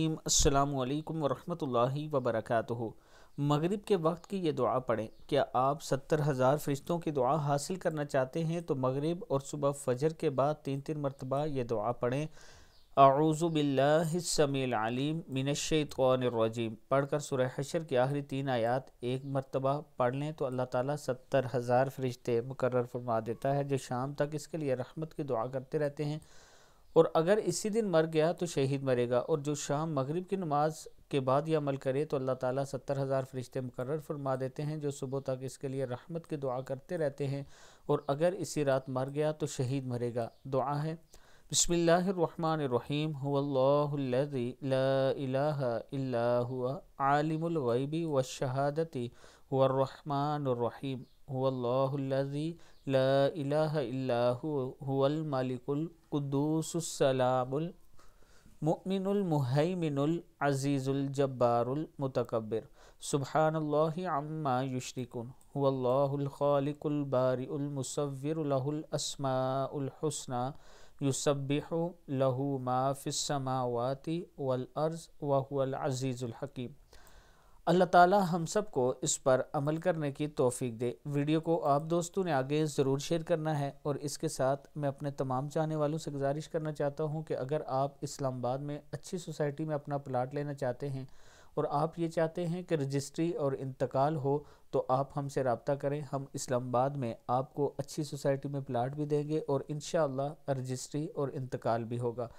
अल्लाम वरहमतुल्लाहि वबरकातुहु मगरिब के वक्त की ये दुआ पढ़ें क्या आप सत्तर हज़ार फरिश्तों की दुआ हासिल करना चाहते हैं तो मगरिब और सुबह फजर के बाद तीन तीन मरतबा ये दुआ पढ़ें आऊज़ुबिल्लासमीम मिनशतवानरजीम पढ़ कर सुरह हशर की आखिरी तीन आयात एक मरतबा पढ़ लें तो अल्लाह ताला सत्तर हज़ार फरिश्ते मुकर फरमा देता है जो शाम तक इसके लिए रहमत की दुआ करते रहते हैं और अगर इसी दिन मर गया तो शहीद मरेगा और जो शाम मगरिब की नमाज के बाद यह अमल करे तो अल्लाह ताला सत्तर हज़ार फरिश्ते मुकर फरमा देते हैं जो सुबह तक इसके लिए रहमत की दुआ करते रहते हैं और अगर इसी रात मर गया तो शहीद मरेगा दुआ है बसमीम हुआबी व शहादती हुरहमानरहीम हुल्लाजी लालामकुद्दूसलामुमिनमहमिनज़ीज़ुलजब्बारमतकबर सुबहानल्लामा युशरिकुन हुल्लाखालिकबारीमसविरहसना युसबिहु लहू माफ़िसमावाती वलअर्ज़ वहुअलज़ीज़ुल्हकीम अल्लाह ताला हम सब को इस पर अमल करने की तोफ़ी दे वीडियो को आप दोस्तों ने आगे ज़रूर शेयर करना है और इसके साथ मैं अपने तमाम चाहने वालों से गुजारिश करना चाहता हूँ कि अगर आप इस्लामाबाद में अच्छी सोसाइटी में अपना प्लाट लेना चाहते हैं और आप ये चाहते हैं कि रजिस्ट्री और इंतकाल हो तो आप हमसे रबता करें हम इस्लामाबाद में आपको अच्छी सोसाइटी में प्लाट भी देंगे और इन रजिस्ट्री और इंतकाल भी होगा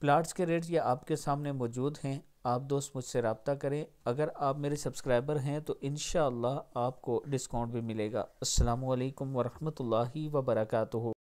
प्लाट्स के रेट ये आपके सामने मौजूद हैं आप दोस्त मुझसे रबता करें अगर आप मेरे सब्सक्राइबर हैं तो इन आपको डिस्काउंट भी मिलेगा अल्लाम वरहमल वर्का